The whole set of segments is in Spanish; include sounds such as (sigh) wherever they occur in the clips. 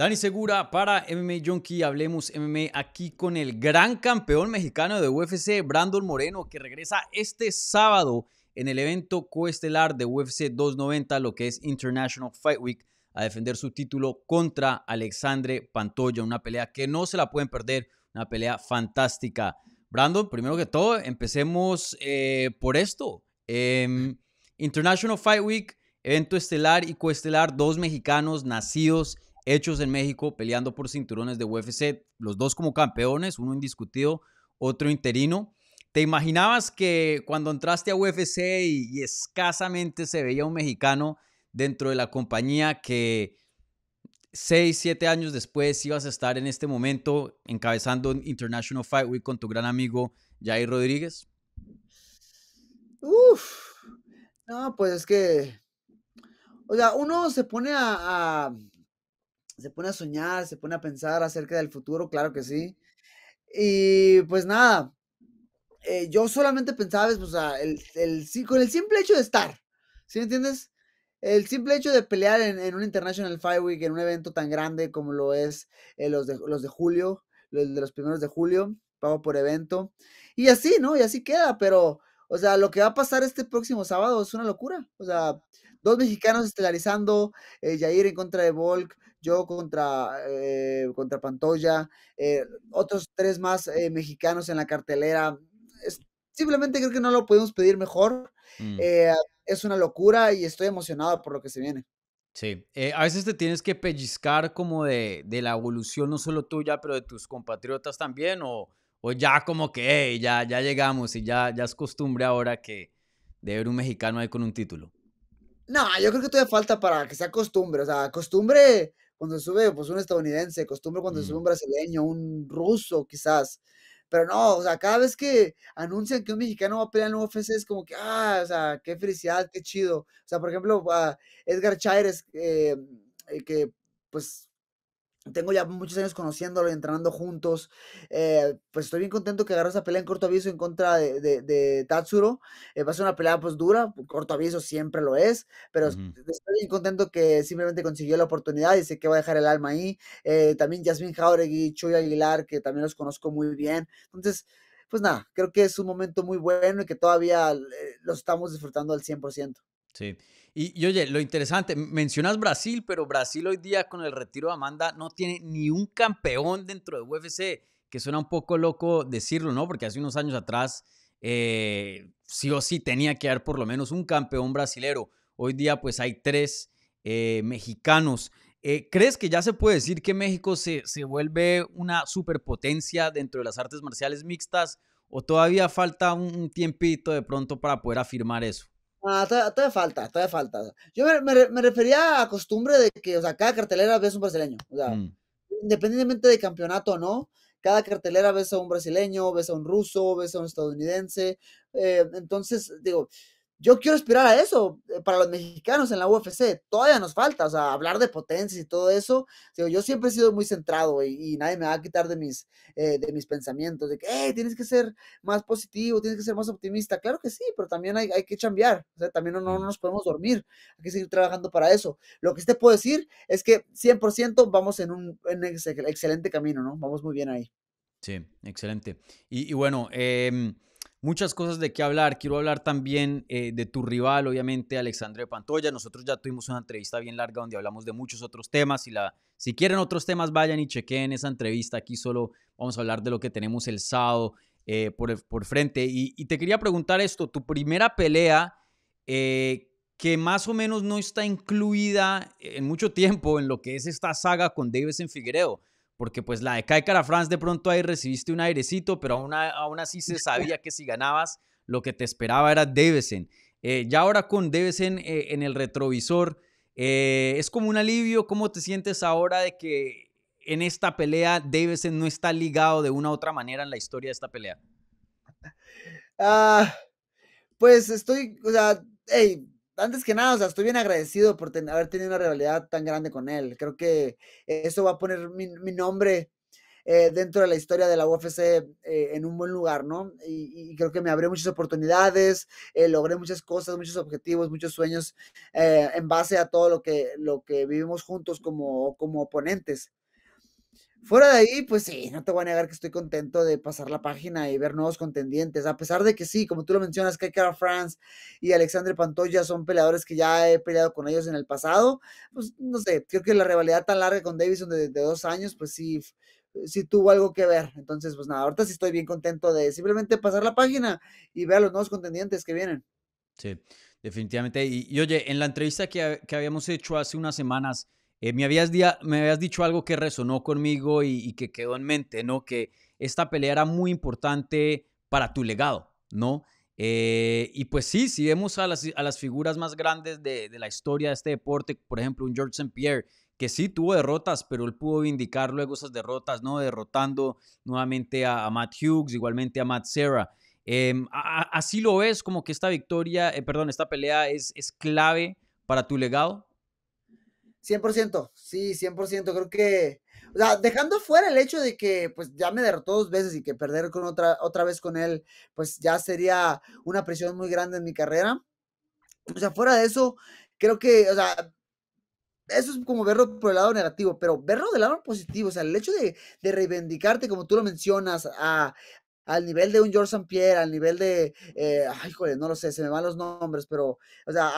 Dani Segura para MMA Junkie, hablemos MMA aquí con el gran campeón mexicano de UFC, Brandon Moreno, que regresa este sábado en el evento coestelar de UFC 290, lo que es International Fight Week, a defender su título contra Alexandre Pantoya, una pelea que no se la pueden perder, una pelea fantástica. Brandon, primero que todo, empecemos eh, por esto. Em, International Fight Week, evento estelar y coestelar, dos mexicanos nacidos hechos en México peleando por cinturones de UFC, los dos como campeones, uno indiscutido, otro interino. ¿Te imaginabas que cuando entraste a UFC y, escasamente se veía un mexicano dentro de la compañía que seis, siete años después ibas a estar en este momento encabezando International Fight Week con tu gran amigo Jair Rodríguez? Uf, no, pues es que, o sea, uno se pone a se pone a soñar, se pone a pensar acerca del futuro, claro que sí. Y pues nada, eh, yo solamente pensaba, pues, o sea, el, el, con el simple hecho de estar, ¿sí me entiendes? El simple hecho de pelear en, un International Fire Week, en un evento tan grande como lo es eh, los, de, los de julio, los de los primeros de julio, pago por evento. Y así, ¿no? Y así queda, pero, o sea, lo que va a pasar este próximo sábado es una locura. O sea, dos mexicanos estelarizando, eh, Jair en contra de Volk, yo contra, eh, Pantoya, eh, otros tres más eh, mexicanos en la cartelera. simplemente creo que no lo podemos pedir mejor. Mm. es una locura y estoy emocionado por lo que se viene. Sí, a veces te tienes que pellizcar como de, la evolución, no solo tuya, pero de tus compatriotas también, o, ya como que ya, ya llegamos y ya, ya es costumbre ahora que de ver un mexicano ahí con un título. No, yo creo que todavía falta para que sea costumbre, o sea, costumbre cuando sube pues un estadounidense, costumbre cuando sube mm. un brasileño, un ruso quizás. Pero no, o sea, cada vez que anuncian que un mexicano va a pelear en el UFC es como que, ah, o sea, qué felicidad, qué chido. O sea, por ejemplo, ah, Edgar Chávez, eh, eh, que pues tengo ya muchos años conociéndolo y entrenando juntos. Eh, pues estoy bien contento que agarró esa pelea en corto aviso en contra de, Tatsuro. Eh, va a ser una pelea pues dura, corto aviso siempre lo es, pero estoy bien contento que simplemente consiguió la oportunidad y sé que va a dejar el alma ahí. Eh, también Jasmine Jauregui, Chuy Aguilar, que también los conozco muy bien. Entonces, pues nada, creo que es un momento muy bueno y que todavía lo estamos disfrutando al 100%. Sí. Y, oye, lo interesante, mencionas Brasil, pero Brasil hoy día con el retiro de Amanda no tiene ni un campeón dentro de UFC, que suena un poco loco decirlo, ¿no? Porque hace unos años atrás eh, sí o sí tenía que haber por lo menos un campeón brasilero. Hoy día pues hay tres eh, mexicanos. Eh, ¿Crees que ya se puede decir que México se, se vuelve una superpotencia dentro de las artes marciales mixtas o todavía falta un tiempito de pronto para poder afirmar eso? Ah, todavía, falta, todavía falta. Yo me, refería a costumbre de que, o sea, cada cartelera ves un brasileño. O sea, mm. independientemente de campeonato o no, cada cartelera ves a un brasileño, ves a un ruso, ves a un estadounidense. Eh, entonces, digo, yo quiero aspirar a eso eh, para los mexicanos en la UFC. Todavía nos falta, o sea, hablar de potencias y todo eso. yo siempre he sido muy centrado y, nadie me va a quitar de mis, eh, de mis pensamientos, de que hey, tienes que ser más positivo, tienes que ser más optimista. Claro que sí, pero también hay, que cambiar. O sea, también no, no, nos podemos dormir. Hay que seguir trabajando para eso. Lo que te puedo decir es que 100% vamos en un excelente camino, ¿no? Vamos muy bien ahí. Sí, excelente. Y, y bueno, eh muchas cosas de qué hablar. Quiero hablar también eh, de tu rival, obviamente, Alexandre Pantoya. Nosotros ya tuvimos una entrevista bien larga donde hablamos de muchos otros temas. Si, si quieren otros temas, vayan y chequen esa entrevista. Aquí solo vamos a hablar de lo que tenemos el sábado eh, por, frente. Y, te quería preguntar esto, tu primera pelea... Eh, que más o menos no está incluida en mucho tiempo en lo que es esta saga con Davis en Figueredo porque pues la de Caicara France de pronto ahí recibiste un airecito, pero aún, aún así se (laughs) sabía que si ganabas lo que te esperaba era Devesen. Eh, ya ahora con Devesen eh, en el retrovisor, eh, es como un alivio, ¿cómo te sientes ahora de que en esta pelea Devesen no está ligado de una u otra manera en la historia de esta pelea? Ah, pues estoy, o sea, hey, antes que nada, o sea, estoy bien agradecido por haber tenido una realidad tan grande con él. Creo que eso va a poner mi, mi nombre eh, dentro de la historia de la UFC eh, en un buen lugar, ¿no? Y, y creo que me abrió muchas oportunidades, eh, logré muchas cosas, muchos objetivos, muchos sueños en base a todo lo que, lo que vivimos juntos como, como oponentes. Fuera de ahí, pues sí, no te voy a negar que estoy contento de pasar la página y ver nuevos contendientes, a pesar de que sí, como tú lo mencionas, que Cara France y Alexandre Pantoya son peleadores que ya he peleado con ellos en el pasado, pues no sé, creo que la rivalidad tan larga con Davison de, dos años, pues sí, sí tuvo algo que ver. Entonces, pues nada, ahorita sí estoy bien contento de simplemente pasar la página y ver a los nuevos contendientes que vienen. Sí, definitivamente. Y, oye, en la entrevista que, que habíamos hecho hace unas semanas, eh, me, habías me, habías dicho algo que resonó conmigo y, que quedó en mente, ¿no? Que esta pelea era muy importante para tu legado, ¿no? Eh, y pues sí, si vemos a las, a las figuras más grandes de, la historia de este deporte, por ejemplo, un George St. Pierre, que sí tuvo derrotas, pero él pudo vindicar luego esas derrotas, ¿no? Derrotando nuevamente a, Matt Hughes, igualmente a Matt Serra. Em, así lo ves, como que esta victoria, eh, perdón, esta pelea es, es clave para tu legado. 100%, sí, 100%, creo que, o sea, dejando fuera el hecho de que, pues, ya me derrotó dos veces y que perder con otra, otra vez con él, pues, ya sería una presión muy grande en mi carrera, o sea, fuera de eso, creo que, o sea, eso es como verlo por el lado negativo, pero verlo del lado positivo, o sea, el hecho de, reivindicarte, como tú lo mencionas, a, al nivel de un George Pierre, al nivel de, eh, ay, joder, no lo sé, se me van los nombres, pero, o sea,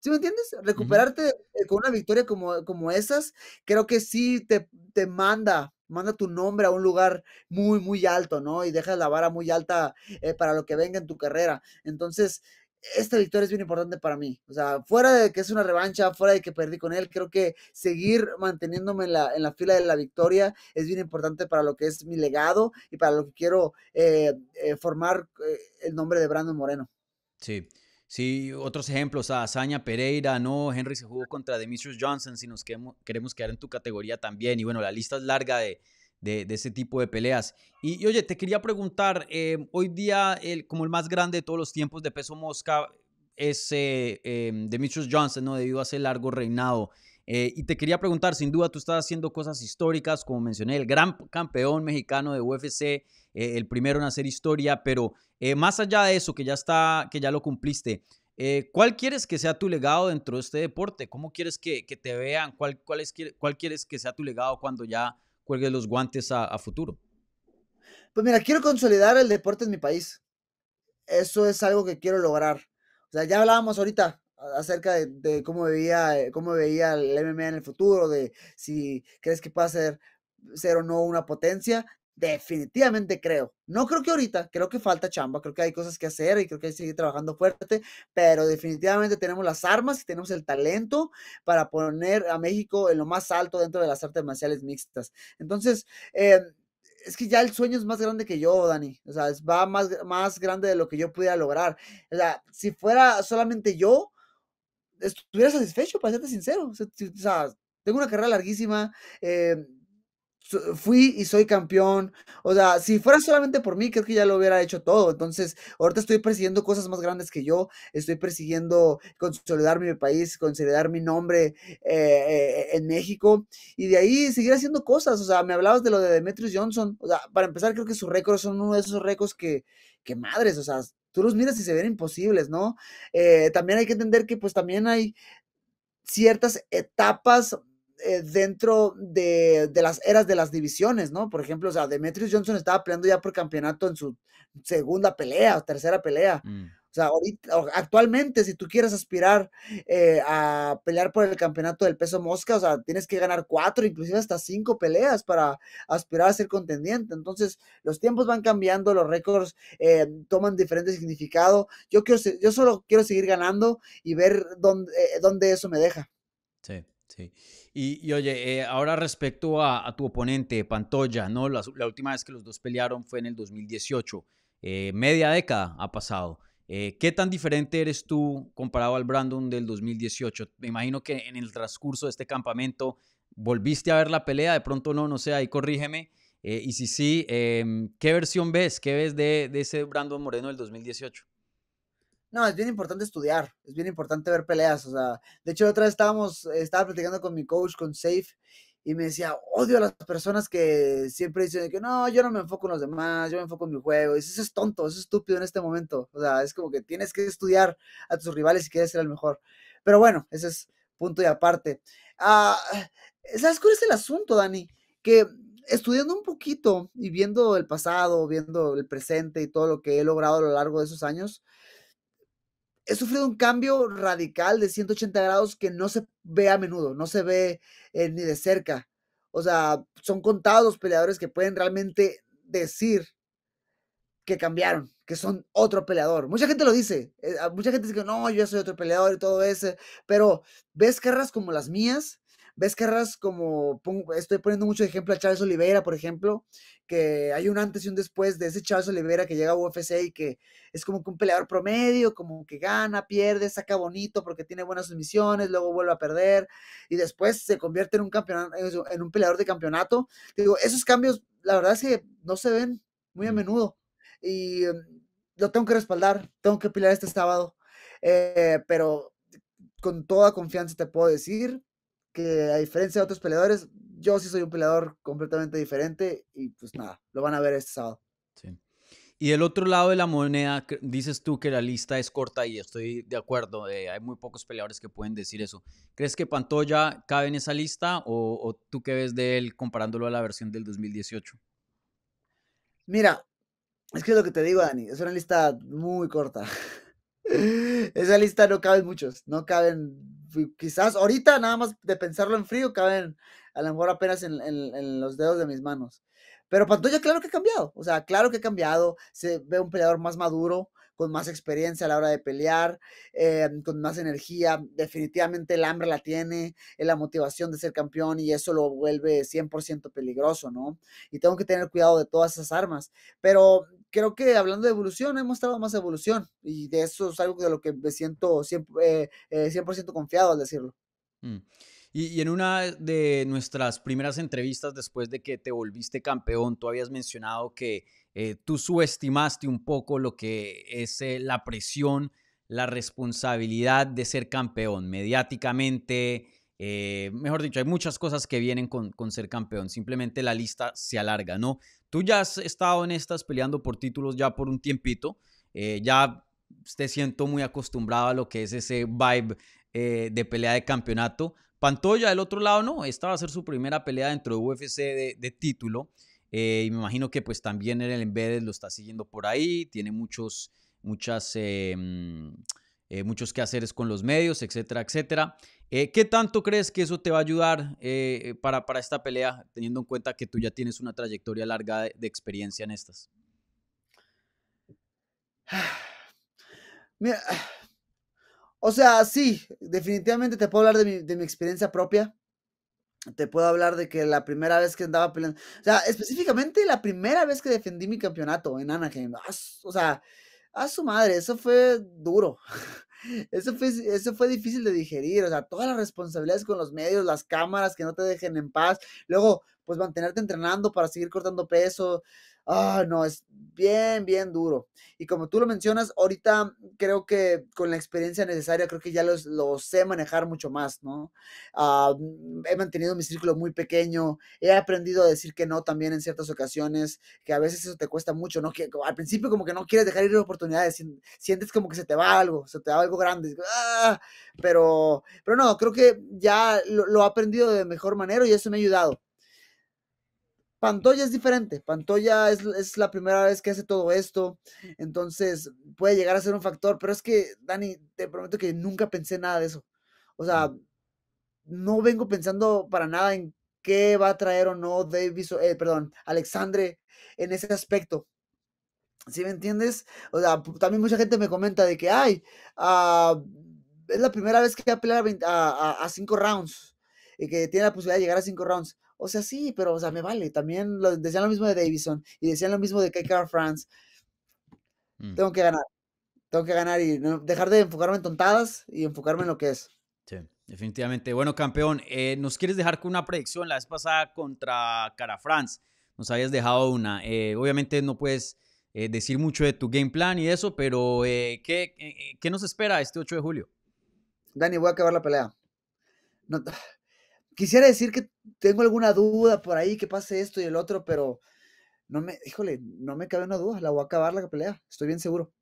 ¿Sí me entiendes? Recuperarte eh, con una victoria como, como esas, creo que sí te, te manda manda tu nombre a un lugar muy, muy alto, ¿no? Y dejas la vara muy alta eh, para lo que venga en tu carrera. Entonces, esta victoria es bien importante para mí. O sea, fuera de que es una revancha, fuera de que perdí con él, creo que seguir manteniéndome en la, fila de la victoria es bien importante para lo que es mi legado y para lo que quiero eh, formar el nombre de Brandon Moreno. Sí. Sí, otros ejemplos, a Azaña Pereira, no, Henry se jugó contra Demetrius Johnson, si nos queremos, queremos quedar en tu categoría también. Y bueno, la lista es larga de, ese tipo de peleas. Y, oye, te quería preguntar, eh, hoy día el, como el más grande de todos los tiempos de peso mosca es eh, em, Demetrius Johnson, ¿no? Debido a ese largo reinado. Eh, y te quería preguntar, sin duda tú estás haciendo cosas históricas, como mencioné, el gran campeón mexicano de UFC, eh, el primero en hacer historia, pero eh, más allá de eso, que ya está, que ya lo cumpliste, ¿cuál quieres que sea tu legado dentro de este deporte? ¿Cómo quieres que, te vean? ¿Cuál, es, quieres que sea tu legado cuando ya cuelgues los guantes a, a futuro? Pues mira, quiero consolidar el deporte en mi país. Eso es algo que quiero lograr. O sea, ya hablábamos ahorita, acerca de, cómo, veía, eh, cómo veía el MMA en el futuro, de si crees que pueda ser, ser o no una potencia. Definitivamente creo. No creo que ahorita, creo que falta chamba, creo que hay cosas que hacer y creo que hay que seguir trabajando fuerte, pero definitivamente tenemos las armas y tenemos el talento para poner a México en lo más alto dentro de las artes marciales mixtas. Entonces, eh, es que ya el sueño es más grande que yo, Dani. O sea, es, va más, más grande de lo que yo pudiera lograr. O sea, si fuera solamente yo, estuviera satisfecho, para serte sincero. O sea, tengo una carrera larguísima, eh, fui y soy campeón. O sea, si fuera solamente por mí, creo que ya lo hubiera hecho todo. Entonces, ahorita estoy persiguiendo cosas más grandes que yo. Estoy persiguiendo consolidar mi país, consolidar mi nombre eh, eh, en México y de ahí seguir haciendo cosas. O sea, me hablabas de lo de Demetrius Johnson. O sea, para empezar, creo que sus récords son uno de esos récords que, que madres, o sea, tú los miras y se ven imposibles, ¿no? Eh, también hay que entender que pues también hay ciertas etapas eh, dentro de, las eras de las divisiones, ¿no? Por ejemplo, o sea, Demetrius Johnson estaba peleando ya por campeonato en su segunda pelea, o tercera pelea. Mm. O sea, actualmente, si tú quieres aspirar eh, a pelear por el campeonato del peso mosca, o sea, tienes que ganar cuatro, inclusive hasta cinco peleas para aspirar a ser contendiente. Entonces, los tiempos van cambiando, los récords eh, toman diferente significado. Yo, quiero, yo solo quiero seguir ganando y ver eh, dónde, eso me deja. Sí. Sí. Y, oye, ahora respecto a, tu oponente, Pantoya, ¿no? La, última vez que los dos pelearon fue en el 2018. media década ha pasado. Eh, ¿Qué tan diferente eres tú comparado al Brandon del 2018? Me imagino que en el transcurso de este campamento volviste a ver la pelea, de pronto no, no sé, ahí corrígeme. Eh, y si sí, em, ¿qué versión ves? ¿Qué ves de, ese Brandon Moreno del 2018? No, es bien importante estudiar, es bien importante ver peleas. O sea, de hecho, otra vez estábamos, estaba platicando con mi coach, con Safe, y me decía, odio a las personas que siempre dicen que no, yo no me enfoco en los demás, yo me enfoco en mi juego. Y eso es tonto, eso es estúpido en este momento. O sea, es como que tienes que estudiar a tus rivales si quieres ser el mejor. Pero bueno, ese es punto y aparte. ah ¿Sabes cuál es el asunto, Dani? Que estudiando un poquito y viendo el pasado, viendo el presente y todo lo que he logrado a lo largo de esos años, he sufrido un cambio radical de 180 grados que no se ve a menudo, no se ve eh, ni de cerca. O sea, son contados los peleadores que pueden realmente decir que cambiaron, que son otro peleador. Mucha gente lo dice, eh, mucha gente dice que no, yo ya soy otro peleador y todo eso, pero ves carras como las mías ves como, estoy poniendo mucho ejemplo a Charles Oliveira, por ejemplo, que hay un antes y un después de ese Charles Oliveira que llega a UFC y que es como que un peleador promedio, como que gana, pierde, saca bonito porque tiene buenas sumisiones, luego vuelve a perder y después se convierte en un, en un peleador de campeonato. Digo, esos cambios, la verdad es que no se ven muy a mm. menudo y em, lo tengo que respaldar, tengo que pelear este sábado, eh, pero con toda confianza te puedo decir a diferencia de otros peleadores, yo sí soy un peleador completamente diferente y pues nada, lo van a ver este sábado. Y del otro lado de la moneda, dices tú que la lista es corta y estoy de acuerdo, eh, hay muy pocos peleadores que pueden decir eso. ¿Crees que Pantoya cabe en esa lista o, o tú qué ves de él comparándolo a la versión del 2018? Mira, es que es lo que te digo, Dani, es una lista muy corta. (laughs) Esa lista no caben muchos, no caben quizás ahorita nada más de pensarlo en frío caben a lo mejor apenas en, los dedos de mis manos. Pero Pantoya, claro que ha cambiado, o sea, claro que ha cambiado, se ve un peleador más maduro, con más experiencia a la hora de pelear, em, con más energía. Definitivamente el hambre la tiene, es eh, la motivación de ser campeón y eso lo vuelve 100% peligroso, ¿no? Y tengo que tener cuidado de todas esas armas. Pero creo que hablando de evolución, hemos mostrado más evolución y de eso es algo de lo que me siento 100%, eh, eh, confiado al decirlo. Mm. y, en una de nuestras primeras entrevistas después de que te volviste campeón, tú habías mencionado que eh, tú subestimaste un poco lo que es eh, la presión, la responsabilidad de ser campeón mediáticamente. Eh, mejor dicho, hay muchas cosas que vienen con, ser campeón, simplemente la lista se alarga, ¿no? Tú ya has estado en estas peleando por títulos ya por un tiempito, ya te siento muy acostumbrado a lo que es ese vibe de pelea de campeonato. Pantoya, del otro lado, no, esta va a ser su primera pelea dentro de UFC de título. Eh, y me imagino que pues también el Embedded lo está siguiendo por ahí, tiene muchos, muchas, eh, mm, eh, muchos quehaceres con los medios, etcétera, etcétera. ¿Qué tanto crees que eso te va a ayudar para, para, esta pelea, teniendo en cuenta que tú ya tienes una trayectoria larga de, experiencia en estas? o sea, sí, definitivamente te puedo hablar de mi experiencia propia te puedo hablar de que la primera vez que andaba peleando, o sea, específicamente la primera vez que defendí mi campeonato en Anaheim, ah, o sea, a su madre, eso fue duro. (laughs) Eso fue, eso fue difícil de digerir, o sea, todas las responsabilidades con los medios, las cámaras que no te dejen en paz, luego, pues mantenerte entrenando para seguir cortando peso, Ah, no, es bien, bien duro. Y como tú lo mencionas, ahorita creo que con la experiencia necesaria, creo que ya los, sé manejar mucho más, ¿no? Ah, mm, he mantenido mi círculo muy pequeño, he aprendido a decir que no también en ciertas ocasiones, que a veces eso te cuesta mucho, ¿no? Que, al principio como que no quieres dejar ir oportunidades, sientes como que se te va algo, se te va algo grande, ah", pero, pero no, creo que ya lo, lo he aprendido de mejor manera y eso me ha ayudado. Pantoya es diferente, Pantoya es, la primera vez que hace todo esto, entonces puede llegar a ser un factor, pero es que, Dani, te prometo que nunca pensé nada de eso. O sea, no vengo pensando para nada en qué va a traer o no Davis, eh, perdón, Alexandre en ese aspecto. ¿Sí me entiendes? O sea, también mucha gente me comenta de que, ay, ah, es la primera vez que va a pelear a cinco rounds y que tiene la posibilidad de llegar a cinco rounds o sea, sí, pero, o sea, me vale. También decían lo mismo de Davison y decían lo mismo de KKR France. Mm. Tengo que ganar. Tengo que ganar y dejar de enfocarme en tontadas y enfocarme en lo que es. Sí, definitivamente. Bueno, campeón, eh, nos quieres dejar con una predicción la vez pasada contra Cara France. Nos habías dejado una. Eh, obviamente no puedes eh, decir mucho de tu game plan y eso, pero ¿qué, ¿qué nos espera este 8 de julio? Dani, voy a acabar la pelea. No, quisiera decir que tengo alguna duda por ahí, que pase esto y el otro, pero no me, híjole, no me cabe una duda, la voy a acabar la pelea, estoy bien seguro.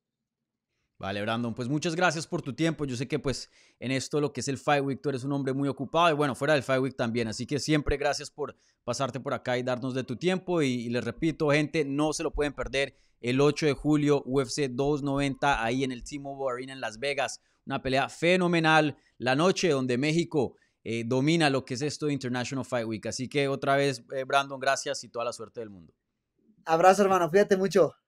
Vale, Brandon, pues muchas gracias por tu tiempo. Yo sé que pues en esto lo que es el Fight Week tú eres un hombre muy ocupado y bueno, fuera del Fight Week también. Así que siempre gracias por pasarte por acá y darnos de tu tiempo. Y, les repito, gente, no se lo pueden perder el 8 de julio, UFC 290 ahí en el Timo Arena en Las Vegas. Una pelea fenomenal. La noche donde México eh, domina lo que es esto de International Fight Week. Así que otra vez, eh, Brandon, gracias y toda la suerte del mundo. Abrazo, hermano. Cuídate mucho.